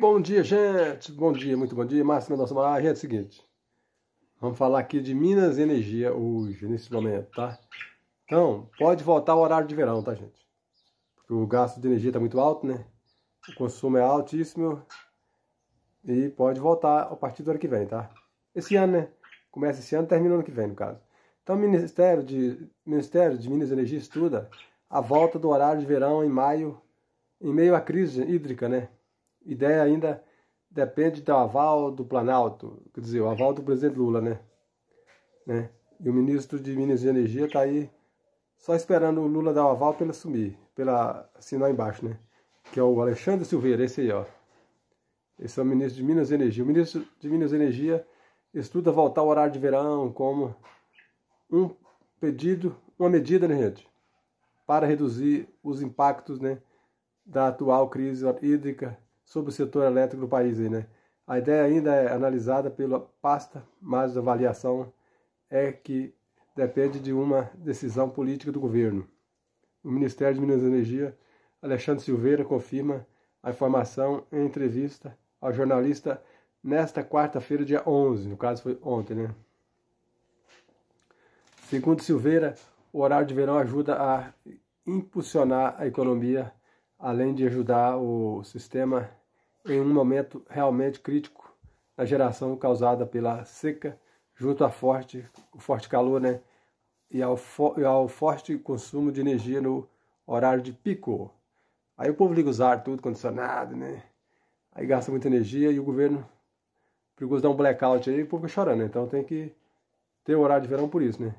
Bom dia, gente! Bom dia, muito bom dia. Márcio nosso Moraes, gente, é o seguinte. Vamos falar aqui de Minas Energia hoje, nesse momento, tá? Então, pode voltar ao horário de verão, tá, gente? Porque o gasto de energia está muito alto, né? O consumo é altíssimo. E pode voltar a partir do ano que vem, tá? Esse ano, né? Começa esse ano, termina ano que vem, no caso. Então, o Ministério de, Ministério de Minas Energia estuda a volta do horário de verão em maio, em meio à crise hídrica, né? ideia ainda depende do aval do Planalto, quer dizer, o aval do presidente Lula, né? né? E o ministro de Minas e Energia está aí só esperando o Lula dar o aval para ele assumir, pela assinar embaixo, né? Que é o Alexandre Silveira, esse aí, ó. Esse é o ministro de Minas e Energia. O ministro de Minas e Energia estuda voltar ao horário de verão como um pedido, uma medida, né, gente? Para reduzir os impactos, né? Da atual crise hídrica sobre o setor elétrico do país. Aí, né? A ideia ainda é analisada pela pasta, mas a avaliação é que depende de uma decisão política do governo. O Ministério de Minas e Energia, Alexandre Silveira, confirma a informação em entrevista ao jornalista nesta quarta-feira, dia 11, no caso foi ontem, né? Segundo Silveira, o horário de verão ajuda a impulsionar a economia, além de ajudar o sistema em um momento realmente crítico na geração causada pela seca, junto ao forte, o forte calor né, e, ao fo e ao forte consumo de energia no horário de pico. Aí o povo liga os ar, tudo condicionado, né? Aí gasta muita energia e o governo perigoso de um blackout aí e o povo fica chorando. Né, então tem que ter o horário de verão por isso, né?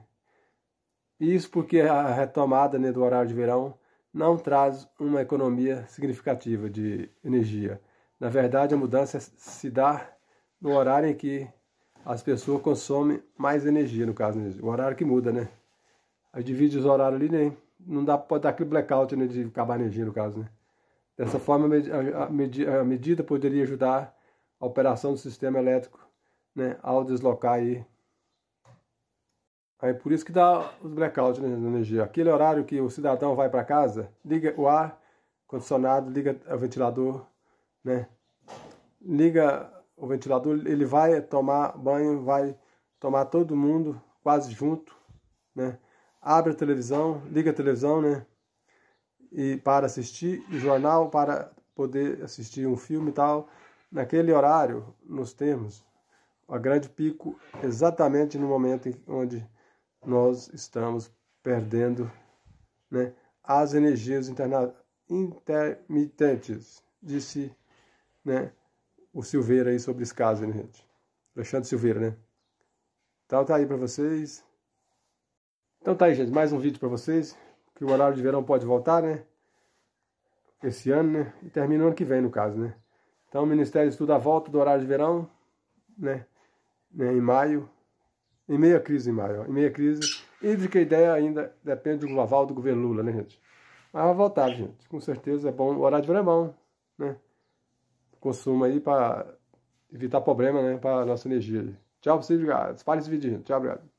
Isso porque a retomada né, do horário de verão não traz uma economia significativa de energia. Na verdade, a mudança se dá no horário em que as pessoas consomem mais energia, no caso, né? o horário que muda, né? Aí divide os horários ali, nem né? não dá para dar aquele blackout né, de acabar a energia, no caso, né? Dessa forma, a, med a medida poderia ajudar a operação do sistema elétrico né, ao deslocar aí. Aí por isso que dá os blackouts né, na energia. Aquele horário que o cidadão vai para casa, liga o ar condicionado, liga o ventilador né? Liga o ventilador, ele vai tomar banho, vai tomar todo mundo quase junto, né? Abre a televisão, liga a televisão, né? E para assistir o jornal, para poder assistir um filme e tal, naquele horário, nos termos, a grande pico exatamente no momento em onde nós estamos perdendo né, as energias intermitentes, disse né, o Silveira aí sobre esse caso, né, gente? Alexandre Silveira, né? Então tá aí para vocês. Então tá aí, gente, mais um vídeo para vocês, que o horário de verão pode voltar, né? Esse ano, né? E termina o ano que vem, no caso, né? Então o Ministério estuda a volta do horário de verão, né? né em maio, em meia crise em maio, em meia crise. Hídrica ideia ainda depende do aval do governo Lula, né, gente? Mas vai voltar, gente. Com certeza é bom. O horário de verão é bom, né? consumo aí para evitar problema, né, para nossa energia. Tchau pra vocês, obrigado. Espalhe esse vídeo. Tchau, obrigado.